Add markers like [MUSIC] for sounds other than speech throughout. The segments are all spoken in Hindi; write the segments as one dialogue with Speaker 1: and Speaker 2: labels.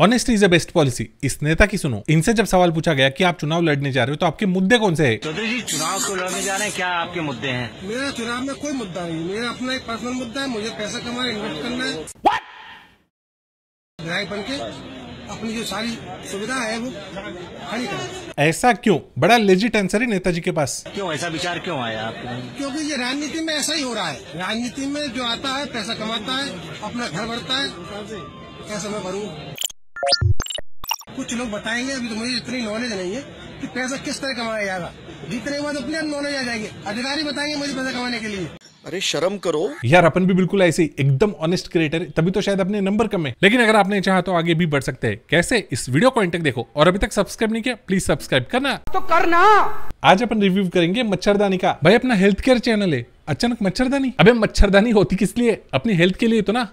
Speaker 1: honesty is the best policy इस नेता की सुनो इनसे जब सवाल पूछा गया कि आप चुनाव लड़ने जा रहे हो तो आपके मुद्दे कौन से हैं चौधरी जी चुनाव को लड़ने जा रहे हैं क्या आपके मुद्दे हैं मेरा चुनाव में कोई मुद्दा नहीं मेरा अपना एक पर्सनल मुद्दा है मुझे पैसा कमाना इन्वेस्ट करना है विधायक बन के अपनी जो सारी सुविधा है वो खड़ी कर ऐसा क्यों बड़ा लेजिट आंसर है नेताजी के पास क्यों ऐसा विचार क्यों आया आपको क्योंकि ये राजनीति में ऐसा ही हो रहा है राजनीति में जो आता है पैसा कमाता है अपना घर बढ़ता है ऐसा मैं भरू कुछ लोग बताएंगे अभी तो मुझे इतनी नॉलेज नहीं है कि पैसा किस तरह कमाया जाएगा जीतने के बाद अपने नॉलेज आ जाएंगे अधिकारी बताएंगे मुझे पैसा कमाने के लिए अरे शर्म करो यार अपन भी बिल्कुल ऐसे एकदम ऑनेस्ट क्रिएटर तभी तो शायद अपने नंबर कम है लेकिन अगर आपने चाहा तो आगे भी बढ़ सकते हैं कैसे इस वीडियो को इंटक देखो और अभी तक सब्सक्राइब नहीं किया प्लीज सब्सक्राइब करना तो करना आज अपन रिव्यू करेंगे मच्छरदानी का भाई अपना हेल्थ केयर चैनल है अचानक मच्छरदानी अबे मच्छरदानी होती किस लिए अपनी हेल्थ के लिए तो ना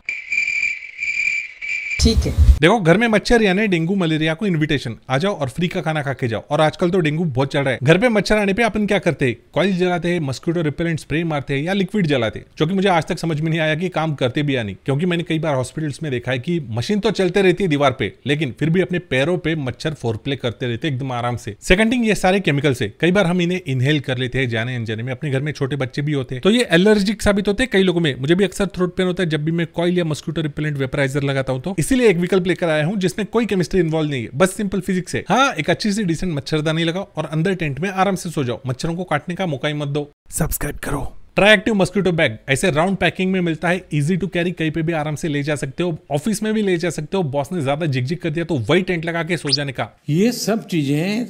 Speaker 1: ठीक है देखो घर में मच्छर यानी डेंगू मलेरिया को इनविटेशन आ जाओ और फ्री का खाना खा के जाओ और आजकल तो डेंगू बहुत चल रहा है घर पे मच्छर आने पे अपन क्या करते हैं कॉइल जलाते हैं मस्किटो रिपेलेंट स्प्रे मारते हैं या लिक्विड जलाते हैं जो कि मुझे आज तक समझ में नहीं आया कि काम करते भी या नहीं क्योंकि मैंने कई बार हॉस्पिटल्स में देखा है कि मशीन तो चलते रहती है दीवार पे लेकिन फिर भी अपने पैरों पे मच्छर प्ले करते रहते एकदम आराम से सेकंड थिंग ये सारे केमिकल से कई बार हम इन्हें इनहेल कर लेते हैं जाने अनजाने में अपने घर में छोटे बच्चे भी होते हैं तो ये एलर्जिक साबित होते हैं कई लोगों में मुझे भी अक्सर थ्रोट पेन होता है जब भी मैं कॉइल या मस्क्यूटो रिपेलेंट वेपराइजर लगाता हूँ तो इसी इसीलिए एक विकल्प लेकर आया हूँ जिसमें कोई केमिस्ट्री इन्वॉल्व नहीं है बस सिंपल फिजिक्स है हाँ एक अच्छी सी डिसेंट मच्छरदानी लगाओ और अंदर टेंट में आराम से सो जाओ मच्छरों को काटने का मौका ही मत दो सब्सक्राइब करो ट्राइक्टिव मस्कीटो बैग ऐसे राउंड पैकिंग में मिलता है इजी टू कैरी कहीं पे भी आराम से ले जा सकते हो ऑफिस में भी ले जा सकते हो बॉस ने ज्यादा जिकजिक कर दिया तो वही टेंट लगा के सो जाने का ये सब चीजें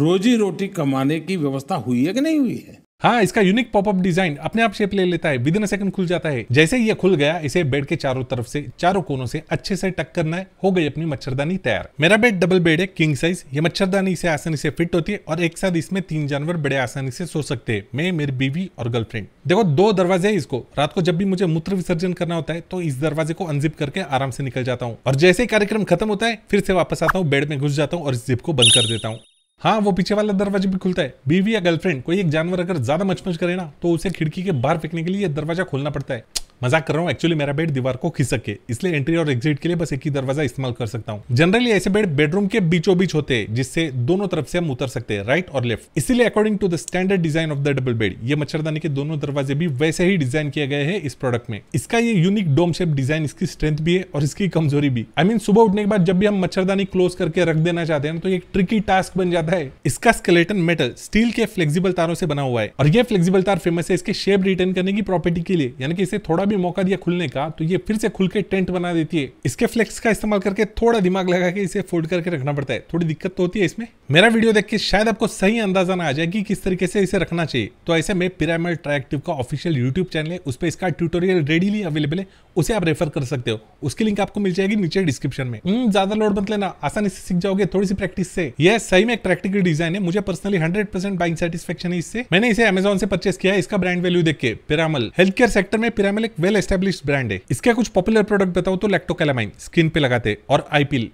Speaker 1: रोजी रोटी कमाने की व्यवस्था हुई है कि नहीं हुई है हाँ इसका यूनिक पॉपअप डिजाइन अपने आप शेप ले लेता है विद इन सेकंड खुल जाता है जैसे ही ये खुल गया इसे बेड के चारों तरफ से चारों कोनों से अच्छे से टक करना है हो गई अपनी मच्छरदानी तैयार मेरा बेड डबल बेड है किंग साइज ये मच्छरदानी इसे आसानी से फिट होती है और एक साथ इसमें तीन जानवर बड़े आसानी से सो सकते हैं मैं मेरी बीवी और गर्लफ्रेंड देखो दो दरवाजे है इसको रात को जब भी मुझे मूत्र विसर्जन करना होता है तो इस दरवाजे को अनजिप करके आराम से निकल जाता हूँ और जैसे ही कार्यक्रम खत्म होता है फिर से वापस आता हूँ बेड में घुस जाता हूँ और इस जिप को बंद कर देता हूँ हाँ वो पीछे वाला दरवाजा भी खुलता है बीवी या गर्लफ्रेंड कोई एक जानवर अगर ज्यादा मचमच करे ना तो उसे खिड़की के बाहर फेंकने के लिए दरवाजा खोलना पड़ता है मजाक कर रहा हूँ एक्चुअली मेरा बेड दीवार को खिसक के इसलिए एंट्री और एग्जिट के लिए बस एक ही दरवाजा इस्तेमाल कर सकता हूँ जनरली ऐसे बेड बेडरूम के बीचों बीच होते हैं जिससे दोनों तरफ से हम उतर सकते हैं राइट और लेफ्ट इसलिए according to the standard design of the double bed ये मच्छरदानी के दोनों दरवाजे भी वैसे ही डिजाइन किए गए हैं इस प्रोडक्ट में इसका ये यूनिक डोम शेप डिजाइन इसकी स्ट्रेंथ भी है और इसकी कमजोरी भी आई मीन सुबह उठने के बाद जब भी हम मच्छरदानी क्लोज करके रख देना चाहते हैं तो एक ट्रिकी टास्क बन जाता है इसका स्केलेटन मेटल स्टील के फ्लेक्सिबल तारों से बना हुआ है और ये फ्लेक्सिबल तार फेमस है इसके शेप रिटर्न करने की प्रॉपर्टी के लिए यानी कि इसे थोड़ा भी मौका दिया खुलने का तो ये फिर से खुल के टेंट बना देती है इसके फ्लेक्स का इस्तेमाल करके थोड़ा दिमाग लगा के इसे फोल्ड करके रखना पड़ता है थोड़ी दिक्कत तो होती है इसमें मेरा वीडियो देख के शायद आपको सही अंदाजा ना आ जाए कि किस तरीके से इसे रखना चाहिए तो ऐसे में पिरामिड ट्रैक्टिव का ऑफिशियल यूट्यूब चैनल है उस पर इसका ट्यूटोरियल रेडीली अवेलेबल है उसे आप रेफर कर सकते हो उसकी लिंक आपको मिल जाएगी नीचे डिस्क्रिप्शन में हम्म, ज्यादा लोड मत लेना आसानी से सीख जाओगे थोड़ी सी प्रैक्टिस से यह सही में एक प्रैक्टिकल डिजाइन है मुझे personally hundred percent buying satisfaction है इससे मैंने इसे अमेजोन से परचेस किया इसका ब्रांड वैल्यू देख के पिरामल हेल्थ केयर सेक्टर में पिरामल एक वेल एस्टेब्लिश ब्रांड है इसका कुछ पॉपुलर प्रोडक्ट बताओ तो लैक्टोकैलामाइन स्किन पे लगाते और आईपिल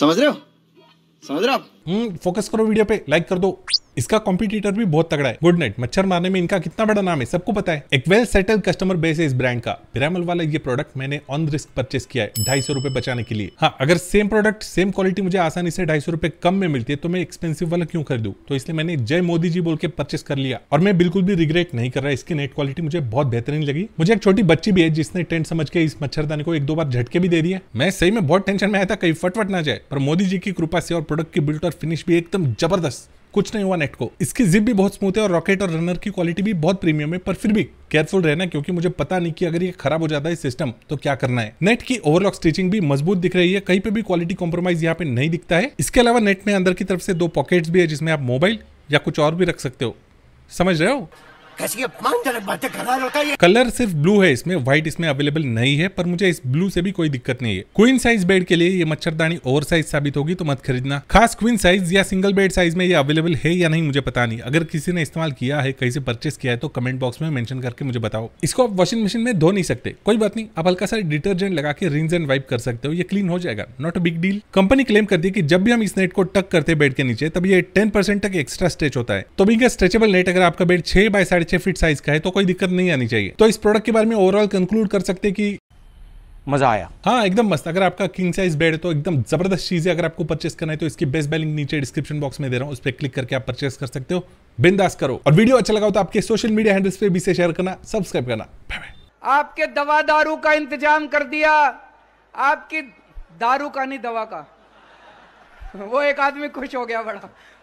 Speaker 1: समझ रहे हो समझ रहा आप हम्म फोकस करो वीडियो पे लाइक कर दो इसका कॉम्पिटिटर भी बहुत तगड़ा है गुड नाइट मच्छर मारने में इनका कितना बड़ा नाम है सबको पता है एक वेल सेटल कस्टमर बेस है इस ब्रांड का पिरामल वाला ये प्रोडक्ट मैंने ऑन रिस्क परचेस किया है ढाई सौ रुपए बचाने के लिए हाँ अगर सेम प्रोडक्ट सेम क्वालिटी मुझे आसानी से ढाई सौ रुपए कम में मिलती है तो मैं एक्सपेंसिव वाला क्यों खरीदू तो इसलिए मैंने जय मोदी जी बोल के परचेस कर लिया और मैं बिल्कुल भी रिग्रेट नहीं कर रहा इसकी नेट क्वालिटी मुझे बहुत बेहतरीन लगी मुझे एक छोटी बच्ची भी है जिसने टेंट समझ के इस मच्छरदानी को एक दो बार झटके भी दे दिया मैं सही में बहुत टेंशन में आया था कहीं फटफट ना जाए पर मोदी जी की कृपा से और प्रोडक्ट की बिल्ट और फिनिश भी एकदम जबरदस्त कुछ नहीं हुआ नेट को इसकी जिप भी बहुत स्मूथ है और रॉकेट और रनर की क्वालिटी भी बहुत प्रीमियम है पर फिर भी केयरफुल रहना क्योंकि मुझे पता नहीं कि अगर ये खराब हो जाता है सिस्टम तो क्या करना है नेट की ओवरलॉक स्टिचिंग भी मजबूत दिख रही है कहीं पे भी क्वालिटी कॉम्प्रोमाइज यहाँ पे नहीं दिखता है इसके अलावा नेट में अंदर की तरफ से दो पॉकेट भी है जिसमें आप मोबाइल या कुछ और भी रख सकते हो समझ रहे हो कैसी अपमानजनक बातें कर रहा है कलर सिर्फ ब्लू है इसमें व्हाइट इसमें अवेलेबल नहीं है पर मुझे इस ब्लू से भी कोई दिक्कत नहीं है क्वीन साइज बेड के लिए ये मच्छरदानी ओवर साइज साबित होगी तो मत खरीदना खास क्वीन साइज या सिंगल बेड साइज में ये अवेलेबल है या नहीं मुझे पता नहीं अगर किसी ने इस्तेमाल किया है कहीं से परचेस किया है तो कमेंट बॉक्स में मेंशन करके मुझे बताओ इसको आप वॉशिंग मशीन में धो नहीं सकते कोई बात नहीं आप हल्का सा डिटर्जेंट लगा के रिंग एंड वाइप कर सकते हो ये क्लीन हो जाएगा not a big deal company claim करती है कि जब भी हम इस नेट को टक करते बेड के नीचे तब ये टेन तक एक्स्ट्रा स्ट्रेच होता है तो बिगर स्ट्रेचेबल नेट अगर आपका बेड छह बाय साढ़े छः फिट साइज का है तो कोई दिक्कत नहीं आनी चाहिए तो इस प्रोडक्ट के बारे में ओवरऑल कंक्लूड कर सकते कि मजा आया हाँ एकदम मस्त अगर आपका किंग साइज बेड है तो एकदम जबरदस्त चीज है अगर आपको परचेस करना है तो इसकी बेस्ट बैलिंग नीचे डिस्क्रिप्शन बॉक्स में दे रहा हूँ उस पर क्लिक करके आप परचेस कर सकते हो बिंदास करो और वीडियो अच्छा लगा हो तो आपके सोशल मीडिया हैंडल्स पे भी से शेयर करना सब्सक्राइब करना आपके दवा दारू का इंतजाम कर दिया आपकी दारू का नहीं दवा का [LAUGHS] वो एक आदमी खुश हो गया बड़ा